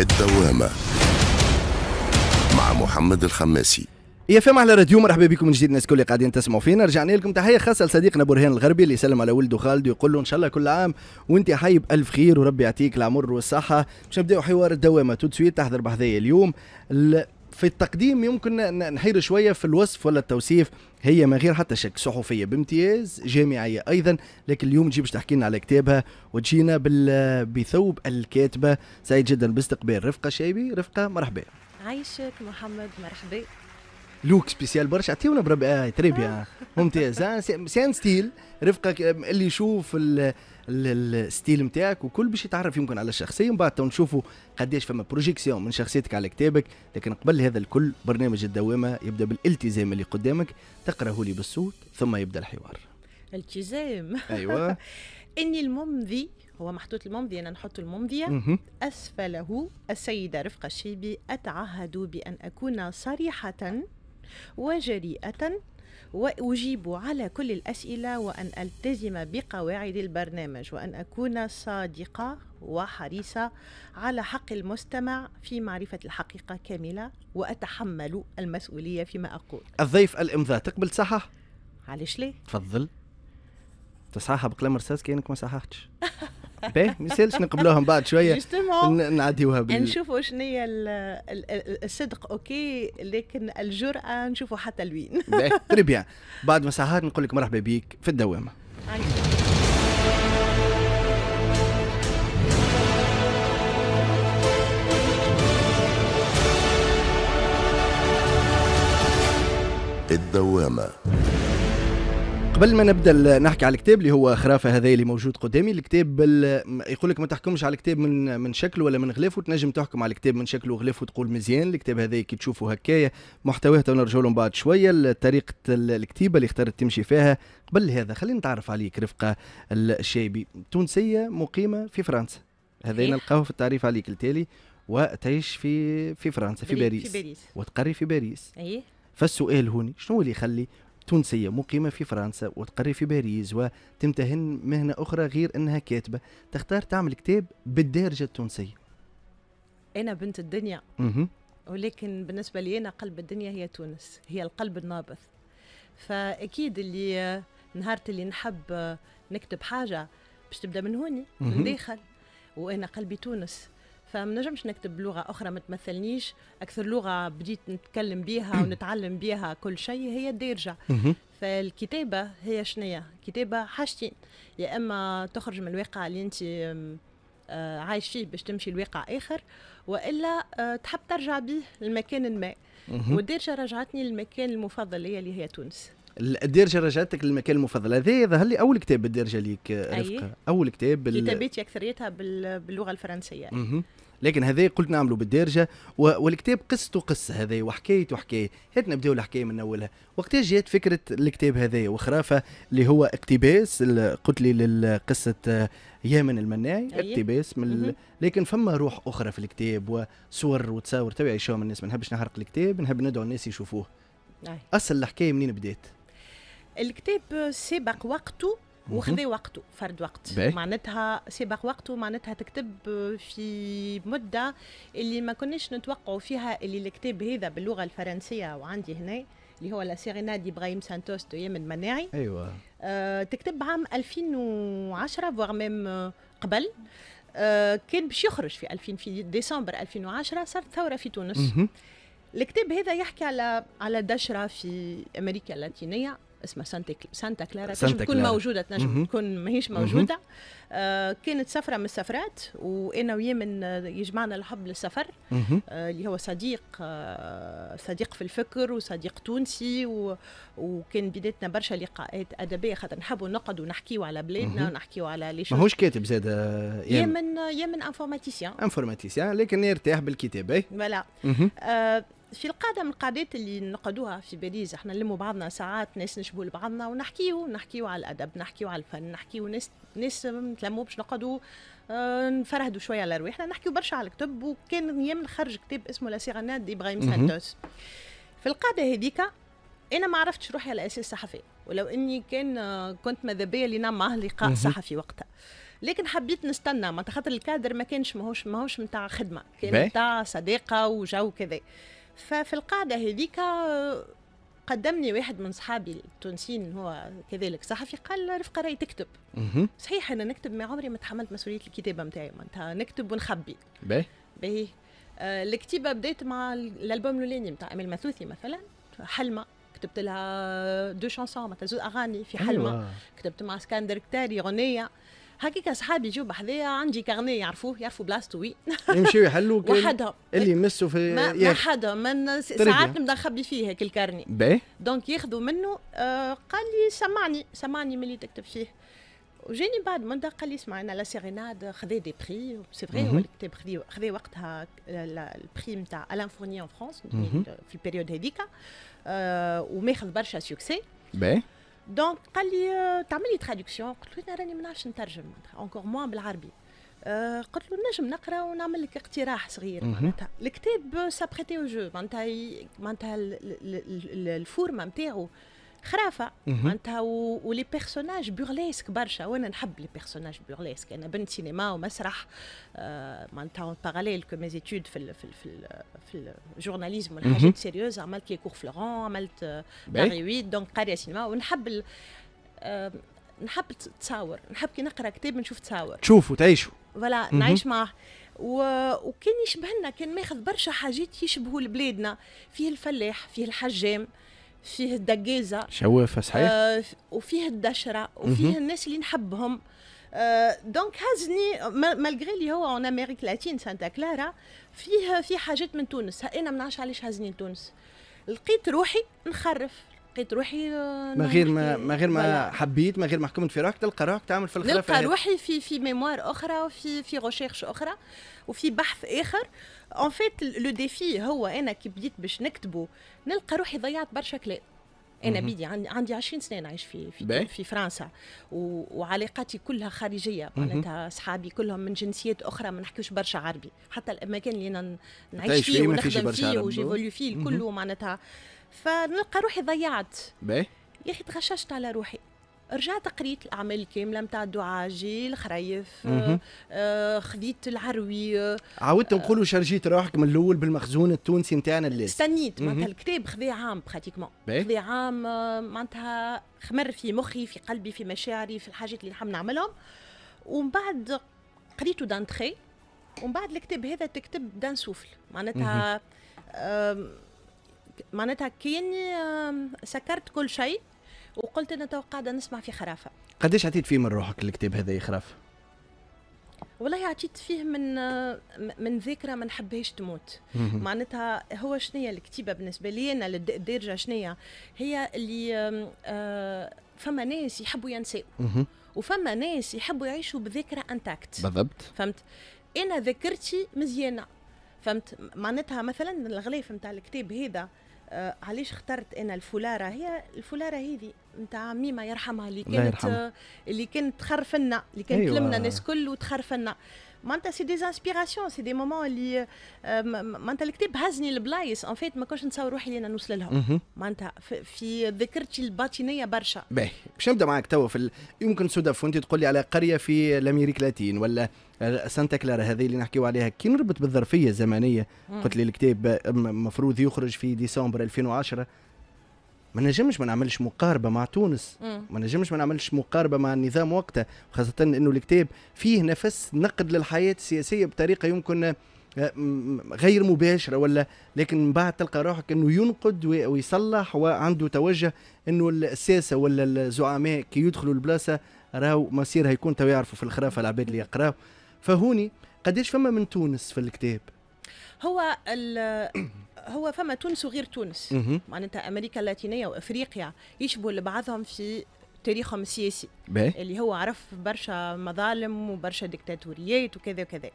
الدوامة مع محمد الخماسي يا فهم على راديو مرحبا بكم من جديد الناس الكل قاعدين تسمعوا فينا رجعنا لكم تحيه خاصه لصديقنا برهان الغربي اللي يسلم على ولده خالد ويقول له ان شاء الله كل عام وانت حي بالف خير وربي يعطيك العمر والصحه باش نبداو حوار الدوامه تو تحضر بحذايا اليوم ال... في التقديم يمكن نحير شوية في الوصف ولا التوصيف هي من غير حتى شك صحفية بامتياز جامعية أيضا لكن اليوم تجي باش تحكي لنا على كتابها وتجينا بثوب الكاتبة سعيد جدا باستقبال رفقة شايبي رفقة مرحبا عايشك محمد مرحبا لوك سبيسيال برشا عطيونا بربي آه تريبيا ممتاز آه، سان ستيل رفقه اللي يشوف الستيل نتاعك وكل باش يتعرف يمكن على الشخصيه من بعد تو نشوفوا قداش فما بروجيكسيون من شخصيتك على كتابك لكن قبل هذا الكل برنامج الدوامه يبدا بالالتزام اللي قدامك تقراه لي بالصوت ثم يبدا الحوار التزام ايوه اني الممضي هو محطوط الممضي انا نحط الممضيه اسفله السيده رفقه الشيبي اتعهد بان اكون صريحه وجريئه وأجيب على كل الأسئلة وأن ألتزم بقواعد البرنامج وأن أكون صادقة وحريصة على حق المستمع في معرفة الحقيقة كاملة وأتحمل المسؤولية فيما أقول الضيف الإمضاء تقبل تصحح؟ علاش ليه؟ تفضل تصحح بكلام رصاص كأنك ما صححتش باهي ما يسالش نقبلوهم بعد شويه نعديوها بال... نشوفوا شنو هي الصدق اوكي لكن الجرأه نشوفوا حتى لوين تري بيان بعد ما سهر نقول لك مرحبا بيك في الدوامه الدوامه قبل ما نبدا نحكي على الكتاب اللي هو خرافه هذا اللي موجود قدامي الكتاب يقول لك ما تحكمش على الكتاب من من شكله ولا من غلافه تنجم تحكم على الكتاب من شكله وغلافه تقول مزيان الكتاب هذا كي تشوفه هكايا محتواه تو نرجعوا لهم بعد شويه طريقه الكتيبه اللي اخترت تمشي فيها قبل هذا خلينا نتعرف عليك رفقه الشايبي تونسيه مقيمه في فرنسا هذا نلقاه في التعريف عليك التالي وتعيش في في فرنسا في باريس, في باريس. وتقري في باريس ايه فالسؤال هوني شنو اللي يخلي تونسية مقيمة في فرنسا وتقري في باريس وتمتهن مهنة أخرى غير أنها كاتبة تختار تعمل كتاب بالدارجة التونسية أنا بنت الدنيا -م. ولكن بالنسبة لي أنا قلب الدنيا هي تونس هي القلب النابض فأكيد اللي نهار اللي نحب نكتب حاجة باش تبدأ من هوني من داخل وأنا قلبي تونس فما نجمش نكتب بلغه اخرى ما تمثلنيش اكثر لغه بديت نتكلم بيها ونتعلم بيها كل شيء هي الدارجه فالكتابه هي شنية كتابه حاجتين يا اما تخرج من الواقع اللي انت آه، عايش فيه باش تمشي لواقع اخر والا آه، تحب ترجع بيه لمكان ما والدارجه رجعتني للمكان المفضل ليا اللي هي تونس الدرجه رجعتك للمكان المفضل هذا ظهر لي اول كتاب بالدرجه ليك آه، رفقه أيه؟ اول كتاب بال... كتابات اكثريتها باللغه الفرنسيه م -م. لكن هذا قلت نعملوا بالدارجة والكتاب قصته قصة هذا وحكايته حكايه هات نبداو الحكاية من أولها وقتاش جات فكرة الكتاب هذايا وخرافة اللي هو اقتباس قلت لي لقصة آه، يامن المناعي أيه. اقتباس من ال... لكن فما روح أخرى في الكتاب وصور وتصاور تبعي شو من الناس ما نحبش نحرق الكتاب نحب ندعو الناس يشوفوه أصل الحكاية منين بدات الكتاب سبق وقته وخذي وقته فرد وقت معناتها سبق وقته معناتها تكتب في مدة اللي ما كناش نتوقعوا فيها اللي الكتاب هذا باللغة الفرنسية وعندي هنا اللي هو لا سيريناد ابراهيم سانتوس تو يمن مناعي ايوه آه تكتب عام 2010 فوغ ميم قبل آه كان باش يخرج في 2000 في ديسمبر 2010 صارت ثوره في تونس الكتاب هذا يحكي على على دشره في امريكا اللاتينيه اسمها سانتا سانتا كلارا تكون موجوده تنجم تكون ماهيش موجوده آه كانت سفره من السفرات وانا وياه من آه، يجمعنا الحب للسفر آه اللي هو صديق آه صديق في الفكر وصديق تونسي و... وكان بدايتنا برشا لقاءات ادبيه خاطر نحبوا نقعدوا نحكيوا على بلادنا ونحكيوا على لي ماهوش كاتب زاد آه، يعني؟ آه، يا من يا من انفورماتيسيان انفورماتيسيان لكن يرتاح بالكتابه فوالا في القاعده من القاعدات اللي نقعدوها في باريس احنا نلموا بعضنا ساعات ناس نشبوا لبعضنا ونحكيو نحكيو على الادب نحكيو على الفن نحكيو ناس ناس نتلموا باش نقعدوا آه نفرهدوا شويه على رواحنا نحكيو برشا على الكتب وكان يوم خرج كتاب اسمه لا سيغناد ابراهيم سانتوس في القاعده هذيك انا ما عرفتش روحي على اساس صحفي ولو اني كان آه، كنت ماذا بيا اللي نعمل معاه لقاء صحفي وقتها لكن حبيت نستنى معناتها خاطر الكادر ما كانش ماهوش ماهوش نتاع خدمه كان نتاع صداقه وجو كذا ففي القاعده هذيك قدمني واحد من صحابي التونسيين هو كذلك صحفي قال رفقة راي تكتب صحيح انا نكتب ما عمري ما تحملت مسؤوليه الكتابه نتاعي معناتها نكتب ونخبي باهي باهي آه الكتيبه بدات مع الالبوم الاولاني نتاع امل ماثوثي مثلا حلمه كتبت لها دو شانسون معناتها زوز اغاني في حلمه أيوة. كتبت مع اسكندر كتاري غنيه هكيك اصحابي يجوا بحذايا عندي كارني يعرفوه يعرفوا بلاصتو وي يمشيو يحلوا وحدهم اللي يمسوا في ما, ما حدا من ساعات نبدا نخبي فيه هيك الكارني باهي دونك ياخذوا منه آه قال لي سمعني سمعني ملي تكتب فيه وجاني بعد من قال لي اسمع انا لا سيريناد خذي دي بري سي فري هو الكتاب خذا وقتها البري نتاع الان فورني ان فرونس في البيريود هذيك آه وماخذ برشا سوكسي باهي دونك قال لي آه، تعمل لي تراديكسيون قلت له انا راني ما نعرفش نترجم معناتها اونكور موان بالعربي أه قلت له نجم نقرا ونعمل لك اقتراح صغير معناتها الكتاب سابريتي او جو معناتها معناتها الفورمه نتاعو خرافه معناتها ولي بيرسوناج بورليسك برشا وانا نحب لي بيرسوناج بورليسك انا بنت سينما ومسرح آه، معناتها اون باراليل كو ميز ايتود في في في, في الجورناليزم والحاجات سيريوز عملت لي كور فلوران عملت باري 8 دونك قاريه سينما ونحب آه، نحب تصاور نحب كي نقرا كتاب نشوف تصاور تشوفوا تعيشوا فوالا نعيش معاه و... وكان يشبهنا كان ماخذ برشا حاجات يشبهوا لبلادنا فيه الفلاح فيه الحجام فيه الدقيزه شوافه صحيح آه وفيه الدشره وفيه مم. الناس اللي نحبهم آه دونك هزني مالغري اللي هو اون امريك لاتين سانتا كلارا فيه في حاجات من تونس انا ما نعرفش علاش هزني لتونس لقيت روحي نخرف لقيت روحي آه، ما غير ما ما غير ما حبيت ما غير ما حكمت في راك تلقى روحك تعمل في الخلافه نلقى روحي في في ميموار اخرى وفي في ريشيرش اخرى وفي بحث اخر اون فيت لو ديفي هو انا كي بديت باش نكتبه نلقى روحي ضيعت برشا كلام انا بيدي عندي 20 سنه نعيش في في, في فرنسا و... وعلاقاتي كلها خارجيه معناتها اصحابي كلهم من جنسيات اخرى ما نحكيوش برشا عربي حتى المكان اللي انا نعيش فيه ونخدم فيه وجيفوليو فيه الكل معناتها فنلقى روحي ضيعت باهي يا اخي تغششت على روحي رجعت قريت الاعمال الكامله نتاع الدعاجي الخريف آه، خذيت العروي عاودت نقولوا شرجيت روحك من الاول بالمخزون التونسي نتاعنا اللي استنيت معناتها الكتاب خذا عام براتيكمون خذا عام آه، معناتها خمر في مخي في قلبي في مشاعري في الحاجات اللي نحب نعملهم ومن بعد قريته دانتخي ومن بعد الكتاب هذا تكتب دان سوفل معناتها معناتها كاني سكرت كل شيء وقلت انا تو قاعده نسمع في خرافه قديش عطيت فيه من روحك الكتاب هذا خرافه والله عطيت فيه من من ذاكره ما نحبهاش تموت معناتها هو شنية الكتيبه بالنسبه لي انا الدارجه شنية هي اللي آه، فما ناس يحبوا ينساوا وفما ناس يحبوا يعيشوا بذاكره انتاكت بالضبط فهمت انا ذاكرتي مزيانه فهمت معناتها مثلا الغلاف نتاع الكتاب هذا آه، علاش اخترت انا الفولاره هي الفولاره هذه نتاع ميمه يرحمها اللي كانت آه، اللي كانت تخرفنا اللي كانت أيوة. تلمنا الناس كل وتخرفنا معناتها سي دي انسبيراسيون سي دي مومون اللي آه، معناتها الكتاب هزني لبلايص ان فيت ما كنتش نتصور روحي اللي انا نوصل لهم معناتها في ذاكرتي الباطنيه برشا باهي باش نبدا معاك توا في يمكن صدف وانت تقول لي على قريه في الامريك اللاتين ولا سانتا كلارا هذه اللي نحكيو عليها كي نربط بالظرفيه الزمنيه قلت لي الكتاب مفروض يخرج في ديسمبر 2010 ما نجمش ما نعملش مقاربه مع تونس ما نجمش ما نعملش مقاربه مع النظام وقتها خاصه انه الكتاب فيه نفس نقد للحياه السياسيه بطريقه يمكن آه، غير مباشره ولا لكن من بعد تلقى روحك انه ينقد ويصلح وعنده توجه انه الساسه ولا الزعماء كي يدخلوا البلاصه راهو مصيرها يكون تو يعرفوا في الخرافه العباد اللي يقراو فهوني قداش فما من تونس في الكتاب هو هو فما تونس وغير تونس معناتها امريكا اللاتينيه وافريقيا يشبهوا لبعضهم في تاريخهم السياسي اللي هو عرف برشا مظالم وبرشا ديكتاتوريات وكذا وكذا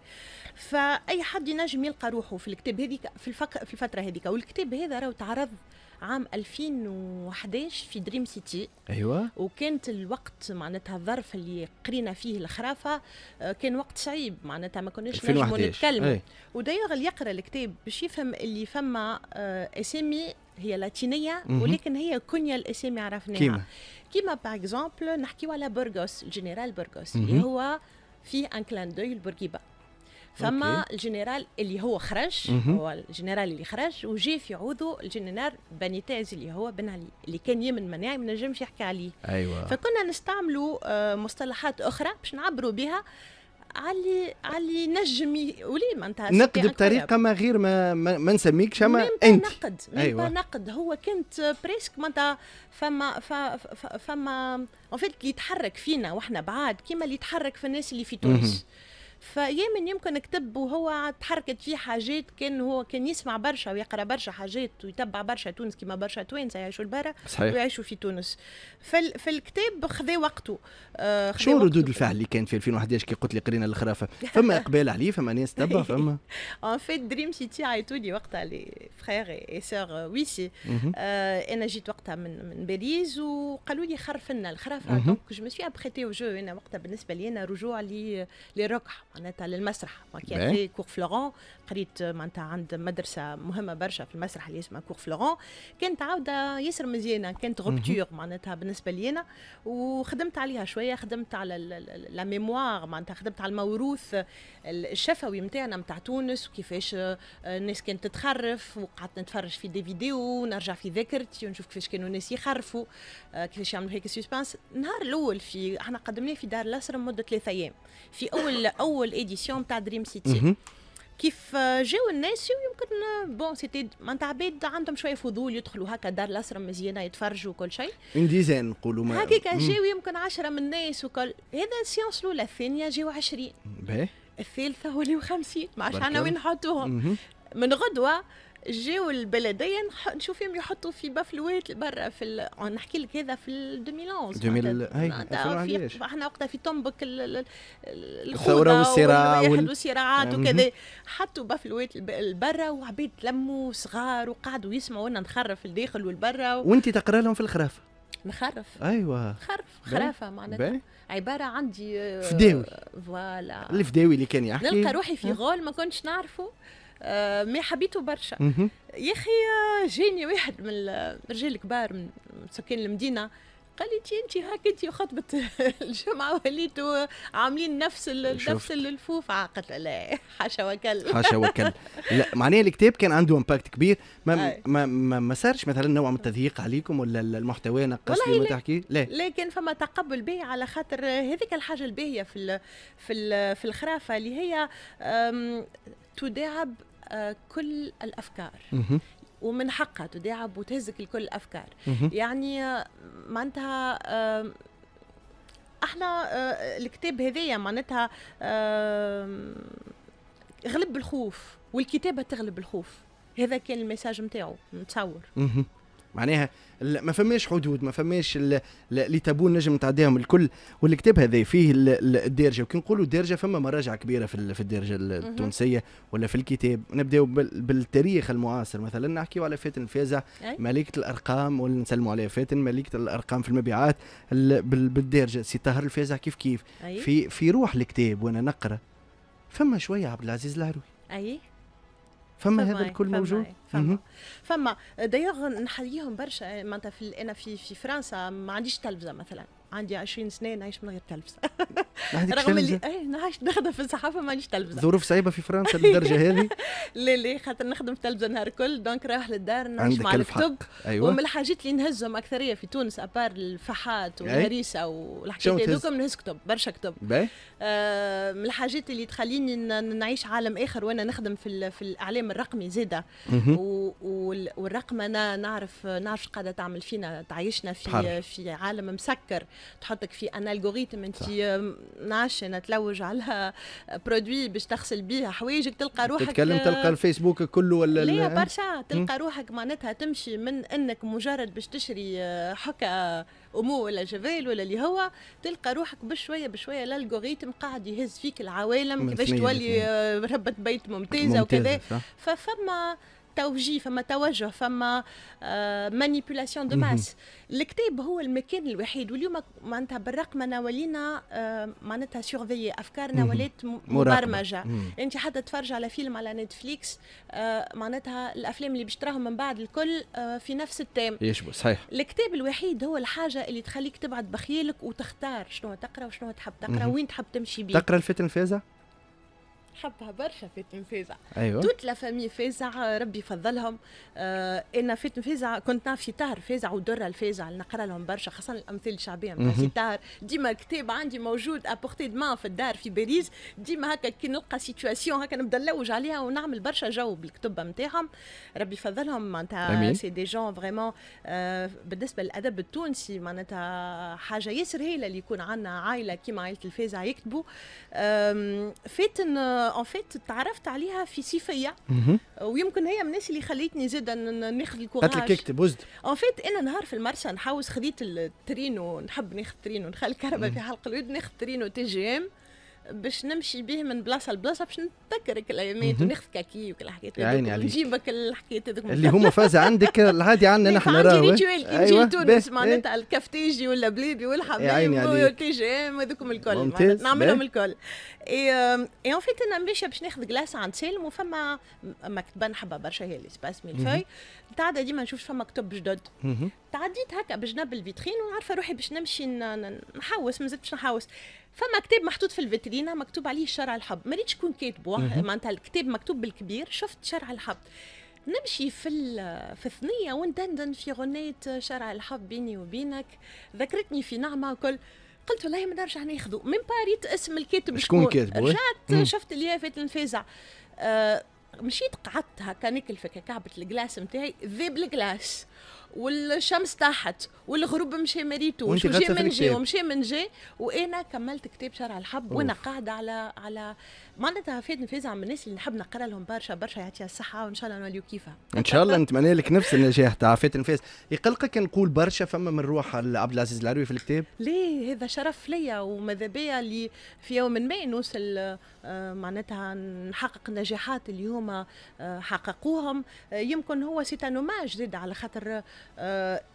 فاي حد ينجم يلقى روحه في الكتاب هذيك في, الفك في الفتره هذيك والكتاب هذا راهو تعرض عام 2011 في دريم سيتي ايوه وكانت الوقت معناتها الظرف اللي قرينا فيه الخرافه آه، كان وقت صعيب معناتها ما كناش نجمو نتكلم ودايوغ اللي يقرا الكتاب باش يفهم اللي فما آه، اسامي هي لاتينيه ولكن هي كنيا الاسامي عرفناها كيما كيما باغ اكزومبل نحكيو على برغوس الجنرال برغوس اللي هو فيه ان كلان دوي البورقيبه فما الجنرال اللي هو خرج هو الجنرال اللي خرج وجي في عوضه الجنرال بانيتاز اللي هو بن علي اللي كان يمن مناعي ما نجمش يحكي عليه أيوة. فكنا نستعملوا آه، مصطلحات اخرى باش نعبروا بها علي علي نجم ولي ما انت نقد بطريقه ما غير ما ما, نسميكش اما انت نقد أيوة. نقد هو كنت بريسك معناتها فما فما فما اون فيت اللي يتحرك فينا واحنا بعاد كيما اللي يتحرك في الناس اللي في تونس فيمن يمكن كتب وهو تحركت فيه حاجات كان هو كان يسمع برشا ويقرا برشا حاجات ويتبع برشا تونس كما برشا توانسه يعيشوا البرا ويعيشوا في تونس فال فالكتاب خذا وقته آه شو ردود الفعل اللي كان في 2011 كي قلت لي قرينا الخرافه فما اقبال عليه فما ناس تبع فما اون فيت دريم سيتي عيطوا لي وقتها لي فخيغ اي سور ويسي انا جيت وقتها من من باريس وقالوا لي خرفنا الخرافه دونك جو مسوي ابخيتي جو انا وقتها بالنسبه لي انا رجوع لي للركعه معناتها للمسرح كي في كور فلورون قريت معناتها عند مدرسه مهمه برشا في المسرح اللي اسمها كور فلورون كانت عوده ياسر مزيانه كانت غوبتور معناتها بالنسبه لينا وخدمت عليها شويه خدمت على لا ميموار معناتها خدمت على الموروث الشفوي نتاعنا نتاع تونس وكيفاش آه، الناس كانت تتخرف وقعدت نتفرج في دي فيديو ونرجع في ذاكرتي ونشوف كيفاش كانوا الناس يخرفوا آه، كيفاش يعملوا هيك سسبانس النهار الاول في احنا قدمناه في دار الاسر مده ثلاثة ايام في اول اول اول اديسيون تاع دريم سيتي كيف جاو الناس يمكن بون سيتي معناتها عباد عندهم شويه فضول يدخلوا هكا دار الاسرة مزيانه يتفرجوا كل شيء اون ديزان نقولوا هكاك جاو يمكن عشرة من الناس وكل هذا السيونس الاولى الثانيه جاو 20 الثالثه وليو 50 ما عادش عندنا وين نحطوهم من غدوه جاو البلديه نشوف فيهم يحطوا في بافلوات برا في ال... نحكي لك هذا في 2011 2000 في... احنا وقتها في تنبك ال... الثوره والصراع وال... والصراعات وكذا حطوا بافلوات البرا وعبيد لموا صغار وقعدوا يسمعوا انا نخرف الداخل والبرا و... وانت تقرا لهم في الخرافه نخرف ايوه خرف خرافه معناتها عباره عندي فداوي فوالا الفداوي اللي كان يحكي نلقى روحي في غول ما كنتش نعرفه آه، مي حبيته برشا يا اخي آه، جاني واحد من الرجال الكبار من سكان المدينه قال لي تي انت هاك انت وخطبه الجمعه وليتوا عاملين نفس نفس الفوف قلت لا حاشا وكل حاشا وكل لا معناها الكتاب كان عنده امباكت كبير ما ما ما, ما صارش مثلا نوع من التضييق عليكم ولا المحتوى نقص لي ولا تحكي لا لكن فما تقبل به على خاطر هذيك الحاجه الباهيه في ال في ال في الخرافه اللي هي تداعب كل الافكار ومن حقها تداعب وتهزك لكل الافكار يعني آه، معناتها آه، احنا آه، الكتاب هذايا معناتها غلب الخوف والكتابه تغلب الخوف هذا كان المساج نتاعو نتصور معناها ما فماش حدود ما فماش اللي تابون نجم نتعداهم الكل والكتاب هذا فيه الدارجه وكي نقولوا الدارجه فما مراجع كبيره في الدارجه التونسيه ولا في الكتاب نبداو بالتاريخ المعاصر مثلا نحكيو على فاتن الفازع ملكه الارقام ونسلموا عليها فاتن ملكه الارقام في المبيعات بالدارجه سي طاهر الفازع كيف كيف في في روح الكتاب وانا نقرا فما شويه عبد العزيز العروي اي فما هذا الكل فما موجود فما فما دايوغ نحييهم برشا معناتها انا في في فرنسا ما عنديش تلفزه مثلا عندي 20 سنه نعيش من غير تلفزه رغم اللي ايه نعيش نخدم في الصحافه ما عنديش تلفزه ظروف صعيبه في فرنسا للدرجه هذه لا لا خاطر نخدم في تلفزه نهار الكل دونك رايح للدار نعيش مع الكتب أيوة. ومن الحاجات اللي نهزهم اكثريه في تونس ابار الفحات إيه؟ والهريسه والحكايات هذوك نهز كتب برشا كتب آه من الحاجات اللي تخليني نعيش عالم اخر وانا نخدم في في الاعلام الرقمي زاده والرقم انا نعرف نعرف قاعده تعمل فينا تعيشنا في في عالم مسكر تحطك في ان الغوريتم انت آه، نعش نتلوج على آه، برودوي باش تغسل بيها حوايجك تلقى روحك تتكلم آه، تلقى الفيسبوك كله ولا لا برشا تلقى روحك معناتها تمشي من انك مجرد باش تشري حكا امو ولا جبال ولا اللي هو تلقى روحك بشويه بشويه الالغوريتم قاعد يهز فيك العوالم كيفاش تولي ربة بيت ممتازه, ممتازة وكذا ففما توجيه فما توجه فما مانيبيولاسيون دو ماس الكتاب هو المكان الوحيد واليوم معناتها بالرقمنه ولينا آه، معناتها سيرفي افكارنا ولات مبرمجه انت حتى تفرج على فيلم على نتفليكس آه، معناتها الافلام اللي باش تراهم من بعد الكل آه، في نفس التام يشبه صحيح الكتاب الوحيد هو الحاجه اللي تخليك تبعد بخيالك وتختار شنو تقرا وشنو تحب تقرا وين تحب تمشي بيه تقرا الفتن الفازه نحبها برشا في تنفيزع ايوه توت لا فامي فازع ربي يفضلهم آه انا في تنفيزع كنت نعرف شتار فازع ودره الفازع نقرا لهم برشا خاصه الامثله الشعبيه نتاع شتار ديما كتاب عندي موجود ابورتي دمان في الدار في باريس ديما هكا كي نلقى سيتواسيون هكا نبدا نلوج عليها ونعمل برشا جو بالكتب نتاعهم ربي يفضلهم معناتها سي دي جون فريمون آه بالنسبه للادب التونسي معناتها حاجه ياسر هايله اللي يكون عندنا عائله كيما عائله الفازع يكتبوا آه فاتن اون فيت تعرفت عليها في صيفيه ويمكن هي من الناس اللي خليتني زاده ناخذ الكوراج قالت لك اكتب وزد اون فيت انا نهار في المرسى نحوس خذيت الترينو نحب ناخذ ترينو نخلي الكهرباء في حلق الود ناخذ ترينو تي جي ام باش نمشي به من بلاصه لبلاصه باش نتذكر الايامات وناخذ كاكي وكل الحكايات هذوك ونجيبك الحكايات هذوك اللي هما فاز عندك العادي عندنا نحن راهو عندي ريتوال كي نجي لتونس معناتها الكفتيجي والبليبي والحمام والتي جي ام هذوكم الكل نعملهم الكل اي اون فيت انا ماشيه باش ناخذ كلاس عند سالم وفما مكتبه نحبها برشا هي ليسباس ميل فاي تعدى ديما نشوف فما كتب جدد تعديت هكا بجنب الفيترين وعارفه روحي باش نمشي نحوس مازلت باش نحوس فما كتاب محطوط في الفيترينا مكتوب عليه شرع الحب ما ريتش كون كاتبه معناتها الكتاب مكتوب بالكبير شفت شرع الحب نمشي في في الثنيه وندندن في غنية شرع الحب بيني وبينك ذكرتني في نعمه كل قلت والله ما نرجع ناخذه من باريت اسم الكاتب شكون كاتبه إيه؟ رجعت شفت اللي فات النفازع أه مشيت قعدت هكا ناكل في كعبه الكلاس نتاعي ذيب الكلاس والشمس طاحت والغروب مشى مريتو وجي من جي ومشي من جي وانا كملت كتاب شرع الحب وانا قاعده على على معناتها فايد نفيز عم الناس اللي نحب نقرا لهم برشا برشا يعطيها الصحه وان شاء الله نوليو كيفها ان شاء الله نتمنى لك نفس النجاح تاع فايد نفيز يقلقك نقول برشا فما من روح عبد العزيز العروي في الكتاب ليه هذا شرف ليا وماذا بيا اللي في يوم ما نوصل آه، معناتها نحقق النجاحات اللي هما آه، حققوهم آه، يمكن هو سي نوماج زاد على خاطر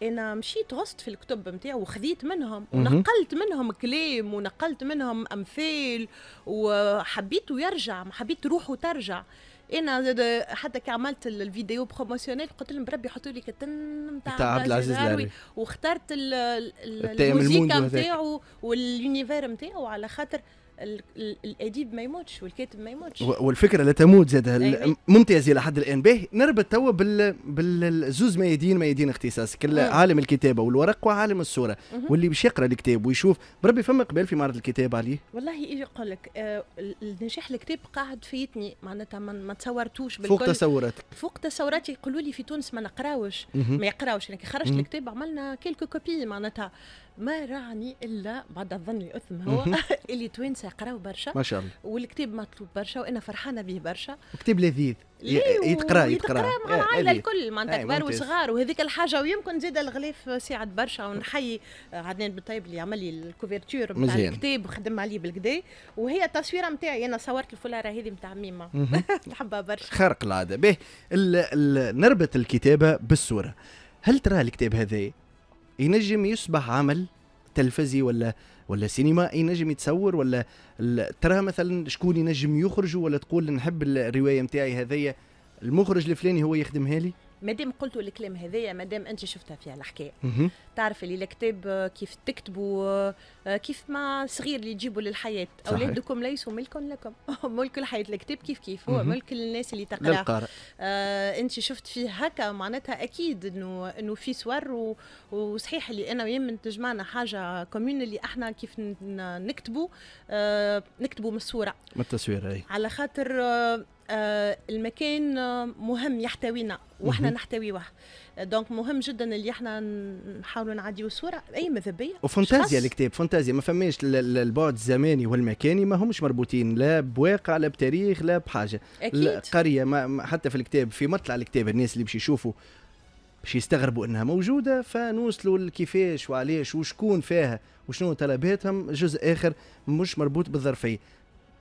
انا مشيت غصت في الكتب نتاعو وخذيت منهم ونقلت منهم كلام ونقلت منهم امثال وحبيت حبيته يرجع ما حبيت روحه ترجع انا حتى كي عملت الفيديو بروموسيونيل قلت لهم بربي حطوا لي كتن نتاع عبد العزيز العروي واخترت الموسيقى نتاعو واليونيفير نتاعو على خاطر الاديب ما يموتش والكاتب ما يموتش والفكره لا تموت زاد أيوة. ممتاز الى حد الان به نربط توا بال بالزوز ميادين ميادين اختصاصك عالم الكتابه والورق وعالم الصوره واللي باش يقرا الكتاب ويشوف بربي فما قبال في معرض الكتاب عليه والله يقول لك آه نجاح الكتاب قاعد فيتني معناتها ما تصورتوش بالكل فوق تصوراتك فوق تصوراتي يقولوا لي في تونس ما نقراوش ما يقراوش يعني كي خرجت الكتاب عملنا كيلكو كوبي معناتها ما راني الا بعد الظن الاثم هو اللي توانسه يقراو برشا ما شاء الله والكتاب مطلوب برشا وانا فرحانه به برشا وكتاب لذيذ يتقرا يتقرا مع العائله الكل معناتها كبار وصغار وهذيك الحاجه ويمكن زيد الغلاف ساعد برشا ونحيي عدنان بن طيب اللي عمل لي الكوفرتور نتاع الكتاب وخدم عليه بالكدا وهي التصويره نتاعي انا صورت الفلاره هذه نتاع ميمه نحبها برشا خارق العاده به نربط الكتابه بالصوره هل ترى الكتاب هذا ينجم يصبح عمل تلفزي ولا ولا سينما ينجم يتصور ولا ترى مثلا شكون ينجم يخرج ولا تقول نحب الروايه نتاعي هذيا المخرج الفلاني هو يخدمها لي مادام قلت الكلام هذايا مادام انت شفتها فيها الحكايه تعرف اللي الكتاب آه، كيف تكتبوا آه، كيف ما صغير اللي تجيبوا للحياه اولادكم ليسوا ملك لكم ملك الحياه الكتاب كيف كيف هو ملك للناس اللي تقرا آه انت شفت فيه هكا معناتها اكيد انه انه في صور وصحيح اللي انا ويا من تجمعنا حاجه كوميون اللي احنا كيف نكتبوا آه نكتبوا من الصوره من التصوير على خاطر آه آه، المكان مهم يحتوينا واحنا نحتويوه دونك مهم جدا اللي احنا نحاولوا نعديو صوره اي ماذا بيا وفانتازيا الكتاب فانتازيا ما فماش البعد الزماني والمكاني ما همش مربوطين لا بواقع لا بتاريخ لا بحاجه اكيد قريه ما حتى في الكتاب في مطلع الكتاب الناس اللي باش يشوفوا باش يستغربوا انها موجوده فنوصلوا لكيفاش وعلاش وشكون فيها وشنو طلباتهم جزء اخر مش مربوط بالظرفيه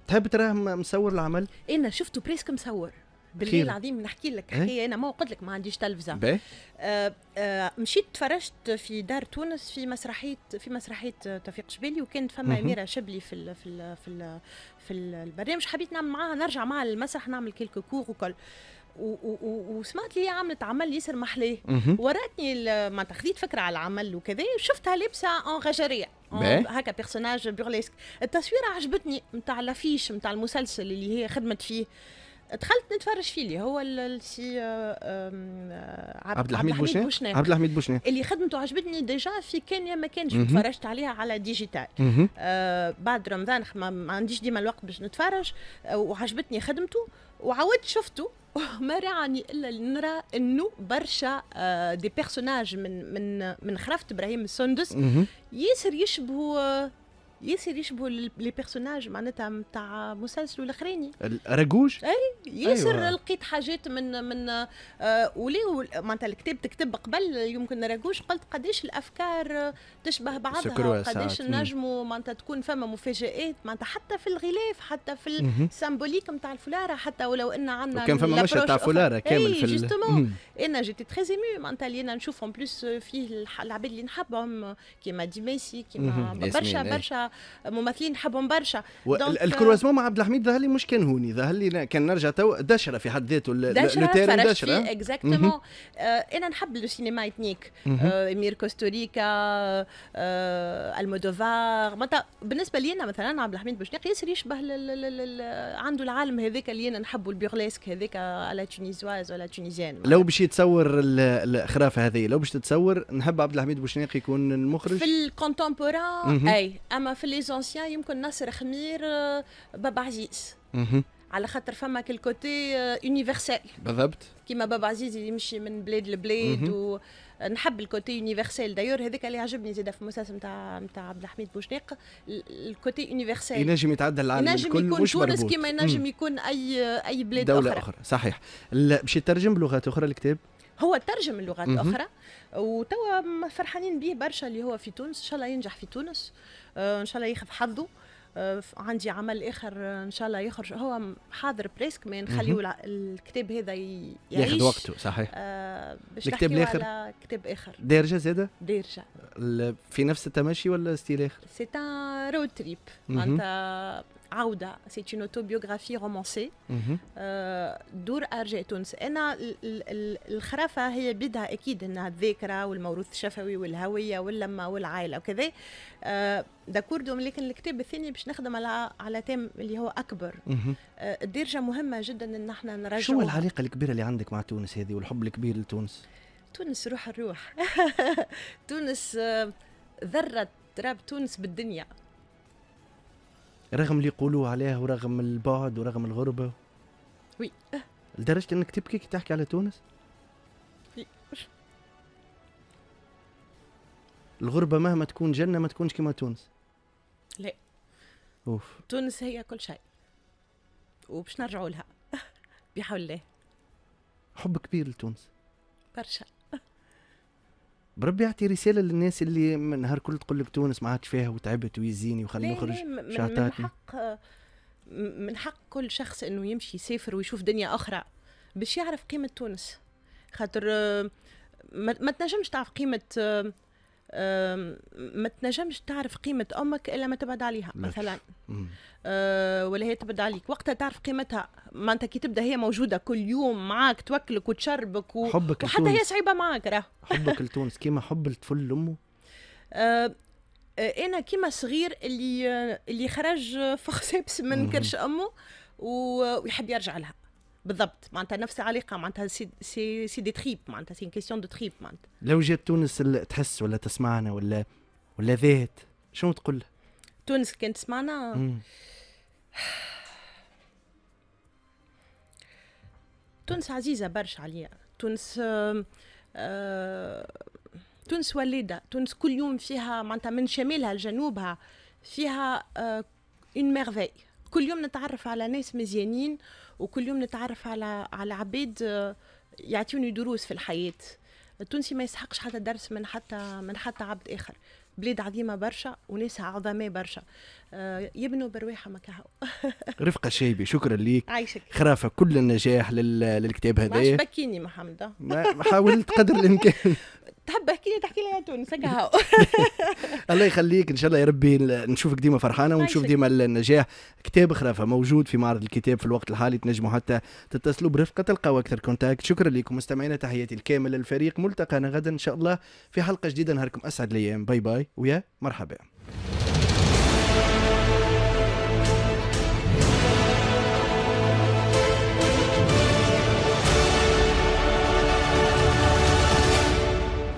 تحب تراه مصور العمل؟ انا شفته بريسك مصور بالله العظيم نحكي لك إيه؟ حكايه انا ما قلت لك ما عنديش تلفزه آه آه مشيت تفرجت في دار تونس في مسرحيه في مسرحيه آه، توفيق شبيلي وكانت فما اميره شبلي في الـ في الـ في, الـ في البرنامج حبيت نعمل معاها نرجع معاها للمسرح نعمل كيلكو كور وكل وسمعت لي عملت عمل ياسر محلاه وراتني ما خذيت فكره على العمل وكذا شفتها لابسه انغاجريه On... هكا بيرسوناج بيرليسك التصويره عجبتني نتاع لافيش نتاع المسلسل اللي هي خدمت فيه دخلت نتفرج فيه اللي هو السي آه، آه، عبد الحميد بوشني عبد الحميد بوشني اللي خدمته عجبتني ديجا في كينيا ما كانش تفرجت عليها على ديجيتال آه، بعد رمضان ما عنديش ديما الوقت باش نتفرج وعجبتني خدمته وعاودت شفته ما راني الا نرى انه برشا دي آه، بيرسوناج من من من خرافه ابراهيم السندس ياسر يشبهوا آه، ياسر يشبه لي بيرسوناج معناتها نتاع مسلسل الاخراني راجوج اي ياسر أيوة. لقيت حاجات من من آه معناتها الكتاب تكتب قبل يمكن رجوج قلت قداش الافكار تشبه بعضها قداش النجم معناتها تكون فما مفاجات معناتها حتى في الغلاف حتى في السامبوليك نتاع الفولاره حتى ولو ان عندنا كان فما مشهد تاع فولاره كامل في جوستومون انا جيتي تري ايمو معناتها اللي انا نشوف اون بلوس فيه العباد اللي نحبهم كيما ديميسي كيما برشا برشا ممثلين نحبهم برشا الكرواسمون آه، مع عبد الحميد ظهر لي مش كان هوني ظهر لي كان نرجع تو دشره في حد ذاته دشره دشره اكزاكتومون آه، انا نحب لو سينما اثنيك آه، امير كوستوريكا المودوفار بالنسبه لينا مثلا عبد الحميد بوشناق ياسر يشبه عنده العالم هذاك اللي انا نحبه البيغليسك هذاك على تونيزواز ولا تونيزيان لو باش يتصور الخرافه هذه لو باش تتصور نحب عبد الحميد بوشناق يكون المخرج في الكونتمبوران اي اما في لي زونسيان يمكن ناصر خمير آه، بابا عزيز على خاطر فما كل كوتي يونيفرسال آه، بالضبط كيما بابا عزيز يمشي من بلاد لبلاد ونحب الكوتي يونيفرسال دايور هذاك اللي عجبني زاد في المسلسل نتاع نتاع عبد الحميد بوشنيق الكوتي يونيفرسال ينجم يتعدى العالم ينجم الكل يكون مش تونس كيما ينجم يكون اي آه، اي بلاد دولة اخرى, أخرى. صحيح باش يترجم بلغات اخرى الكتاب هو ترجم لغات اخرى وتوا فرحانين به برشا اللي هو في تونس ان شاء الله ينجح في تونس آه، ان شاء الله ياخذ حظه آه، عندي عمل اخر آه، ان شاء الله يخرج هو حاضر بريسك ما نخليو الكتاب هذا يعيش ياخذ وقته صحيح آه باش الكتاب الاخر كتاب اخر دارجه زاده دارجه في نفس التمشي ولا ستيل اخر سي رود تريب معناتها عودة سي اون اوتوبيوغرافي رومانسي دور أرجاء تونس أنا الخرافة هي بدها أكيد أنها الذاكرة والموروث الشفوي والهوية واللمة والعائلة وكذا آه، دوم لكن الكتاب الثاني باش نخدم على على تام اللي هو أكبر آه، الدرجة مهمة جدا أن احنا نرجع شو العلاقة الكبيرة اللي عندك مع تونس هذه والحب الكبير لتونس؟ تونس روح الروح تونس آه، ذرة تراب تونس بالدنيا رغم اللي يقولوه عليه ورغم البعد ورغم الغربه وي لدرجه انك تبكي كي تحكي على تونس وي الغربه مهما تكون جنه ما تكونش كما تونس لا اوف تونس هي كل شيء وباش نرجعوا لها بحول الله حب كبير لتونس برشا بربي يعطي رساله للناس اللي من نهار كل تقول لك تونس ما عادش فيها وتعبت ويزيني وخلي نخرج شعطاتني من حق من حق كل شخص انه يمشي يسافر ويشوف دنيا اخرى باش يعرف قيمه تونس خاطر آه، ما تنجمش تعرف قيمه آه، ما تنجمش تعرف قيمة أمك إلا ما تبعد عليها مثلا أه، ولا هي تبعد عليك وقتها تعرف قيمتها أنت كي تبدا هي موجودة كل يوم معاك توكلك وتشربك و... حبك وحتى التونس. هي صعيبة معاك راه حبك لتونس كيما حب الطفل لأمه أه، أه، انا كيما صغير اللي اللي خرج فخسيبس من كرش امه ويحب يرجع لها بالضبط معناتها نفس علاقه معناتها سي سي, سي دي تريب معناتها سي كيسيون دو تريب معناتها لو جات تونس تحس ولا تسمعنا ولا ولا ذات شنو تقول تونس كانت تسمعنا تونس عزيزه برشا عليا تونس آه،, آه تونس وليده تونس كل يوم فيها معناتها من شمالها لجنوبها فيها اون آه ميرفيل كل يوم نتعرف على ناس مزيانين وكل يوم نتعرف على على عباد آه، يعطيوني دروس في الحياه التونسي ما يسحقش حتى درس من حتى من حتى عبد اخر بلاد عظيمه برشا وناسها عظماء برشا آه، يبنوا برواحه مكاهو رفقه الشيبي شكرا ليك عايشك خرافه كل النجاح للكتاب هذا ما بكيني محمد ما حاولت قدر الامكان تحب احكي لي تحكي لي انت الله يخليك ان شاء الله يا ربي نشوفك ديما فرحانه ونشوف ديما النجاح كتاب خرافه موجود في معرض الكتاب في الوقت الحالي تنجموا حتى تتصلوا برفقه تلقاو اكثر كونتاكت شكرا لكم مستمعينا تحياتي الكامل للفريق ملتقانا غدا ان شاء الله في حلقه جديده نهاركم اسعد الايام باي باي ويا مرحبا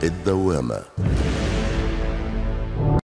الدوامه